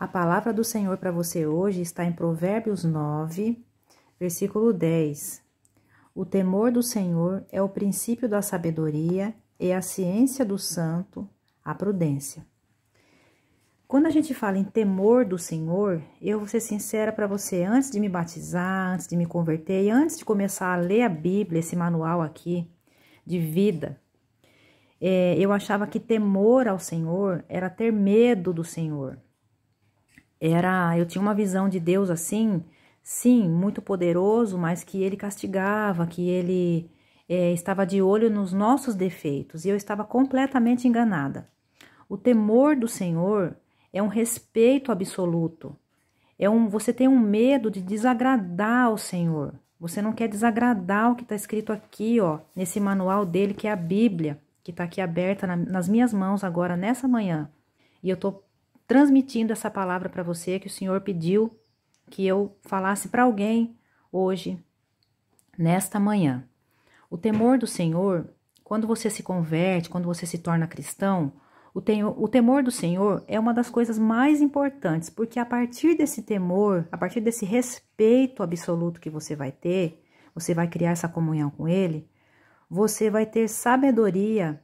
A palavra do Senhor para você hoje está em Provérbios 9, versículo 10. O temor do Senhor é o princípio da sabedoria e a ciência do santo, a prudência. Quando a gente fala em temor do Senhor, eu vou ser sincera para você, antes de me batizar, antes de me converter e antes de começar a ler a Bíblia, esse manual aqui de vida, é, eu achava que temor ao Senhor era ter medo do Senhor era eu tinha uma visão de Deus assim, sim, muito poderoso, mas que ele castigava, que ele é, estava de olho nos nossos defeitos e eu estava completamente enganada. O temor do Senhor é um respeito absoluto. É um, você tem um medo de desagradar o Senhor. Você não quer desagradar o que está escrito aqui, ó, nesse manual dele que é a Bíblia, que está aqui aberta na, nas minhas mãos agora nessa manhã. E eu estou transmitindo essa palavra para você que o Senhor pediu que eu falasse para alguém hoje, nesta manhã. O temor do Senhor, quando você se converte, quando você se torna cristão, o, o temor do Senhor é uma das coisas mais importantes, porque a partir desse temor, a partir desse respeito absoluto que você vai ter, você vai criar essa comunhão com Ele, você vai ter sabedoria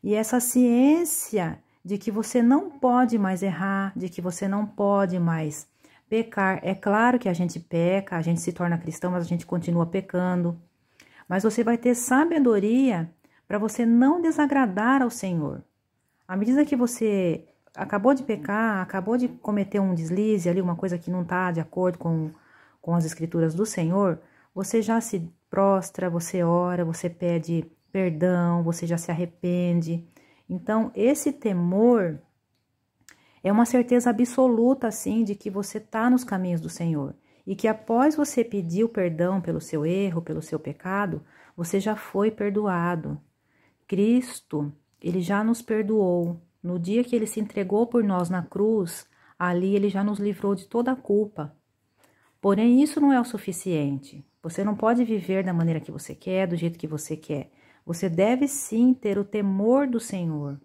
e essa ciência de que você não pode mais errar, de que você não pode mais pecar. É claro que a gente peca, a gente se torna cristão, mas a gente continua pecando. Mas você vai ter sabedoria para você não desagradar ao Senhor. À medida que você acabou de pecar, acabou de cometer um deslize ali, uma coisa que não está de acordo com, com as escrituras do Senhor, você já se prostra, você ora, você pede perdão, você já se arrepende, então, esse temor é uma certeza absoluta, assim, de que você está nos caminhos do Senhor e que após você pedir o perdão pelo seu erro, pelo seu pecado, você já foi perdoado. Cristo, ele já nos perdoou. No dia que ele se entregou por nós na cruz, ali ele já nos livrou de toda a culpa. Porém, isso não é o suficiente. Você não pode viver da maneira que você quer, do jeito que você quer. Você deve sim ter o temor do Senhor.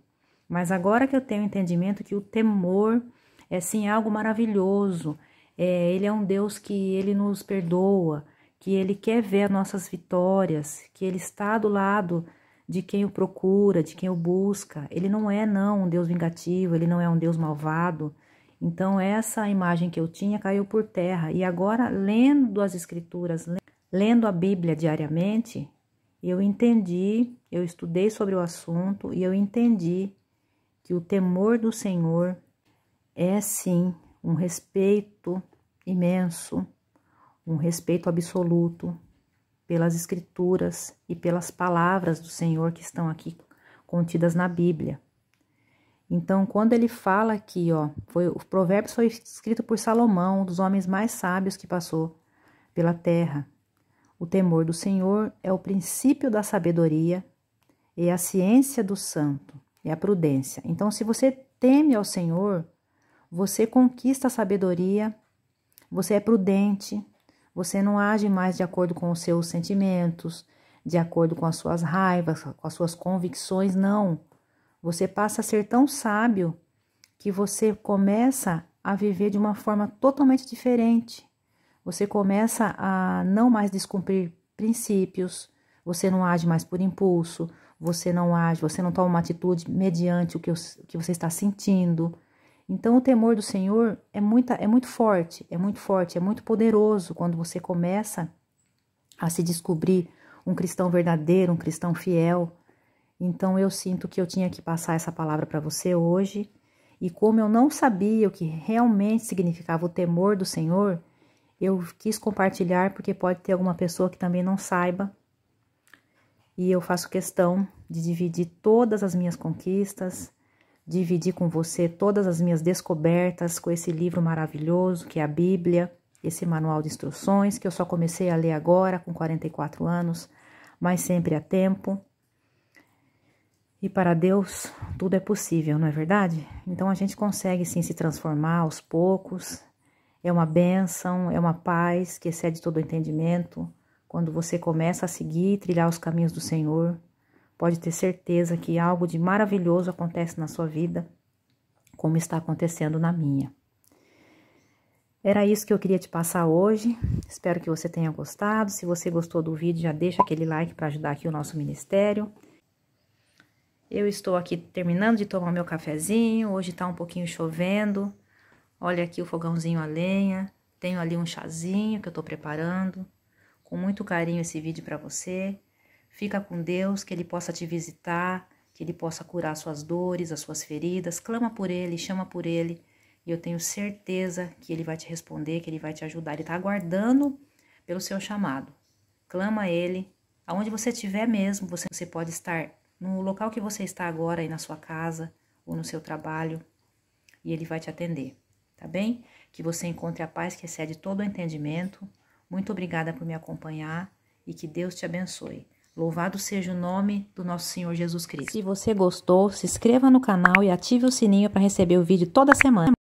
Mas agora que eu tenho entendimento que o temor é sim algo maravilhoso, é, ele é um Deus que ele nos perdoa, que ele quer ver nossas vitórias, que ele está do lado de quem o procura, de quem o busca. Ele não é não um Deus vingativo, ele não é um Deus malvado. Então essa imagem que eu tinha caiu por terra e agora lendo as escrituras, lendo a Bíblia diariamente, eu entendi, eu estudei sobre o assunto e eu entendi que o temor do Senhor é sim um respeito imenso, um respeito absoluto pelas Escrituras e pelas palavras do Senhor que estão aqui contidas na Bíblia. Então, quando ele fala aqui, ó, foi, o provérbio foi escrito por Salomão, um dos homens mais sábios que passou pela terra. O temor do Senhor é o princípio da sabedoria e é a ciência do santo é a prudência. Então, se você teme ao Senhor, você conquista a sabedoria, você é prudente, você não age mais de acordo com os seus sentimentos, de acordo com as suas raivas, com as suas convicções, não. Você passa a ser tão sábio que você começa a viver de uma forma totalmente diferente. Você começa a não mais descumprir princípios, você não age mais por impulso, você não age, você não toma uma atitude mediante o que, o que você está sentindo. Então, o temor do Senhor é, muita, é muito forte, é muito forte, é muito poderoso quando você começa a se descobrir um cristão verdadeiro, um cristão fiel. Então, eu sinto que eu tinha que passar essa palavra para você hoje. E como eu não sabia o que realmente significava o temor do Senhor, eu quis compartilhar porque pode ter alguma pessoa que também não saiba. E eu faço questão de dividir todas as minhas conquistas, dividir com você todas as minhas descobertas com esse livro maravilhoso que é a Bíblia, esse manual de instruções que eu só comecei a ler agora com 44 anos, mas sempre a tempo. E para Deus tudo é possível, não é verdade? Então a gente consegue sim se transformar aos poucos é uma bênção, é uma paz que excede todo entendimento. Quando você começa a seguir e trilhar os caminhos do Senhor, pode ter certeza que algo de maravilhoso acontece na sua vida, como está acontecendo na minha. Era isso que eu queria te passar hoje. Espero que você tenha gostado. Se você gostou do vídeo, já deixa aquele like para ajudar aqui o nosso ministério. Eu estou aqui terminando de tomar meu cafezinho. Hoje está um pouquinho chovendo, Olha aqui o fogãozinho a lenha, tenho ali um chazinho que eu estou preparando. Com muito carinho esse vídeo para você. Fica com Deus, que ele possa te visitar, que ele possa curar suas dores, as suas feridas. Clama por ele, chama por ele, e eu tenho certeza que ele vai te responder, que ele vai te ajudar. Ele está aguardando pelo seu chamado. Clama a ele, aonde você estiver mesmo, você, você pode estar no local que você está agora aí na sua casa ou no seu trabalho, e ele vai te atender tá bem? Que você encontre a paz que excede todo o entendimento. Muito obrigada por me acompanhar e que Deus te abençoe. Louvado seja o nome do nosso Senhor Jesus Cristo. Se você gostou, se inscreva no canal e ative o sininho para receber o vídeo toda semana.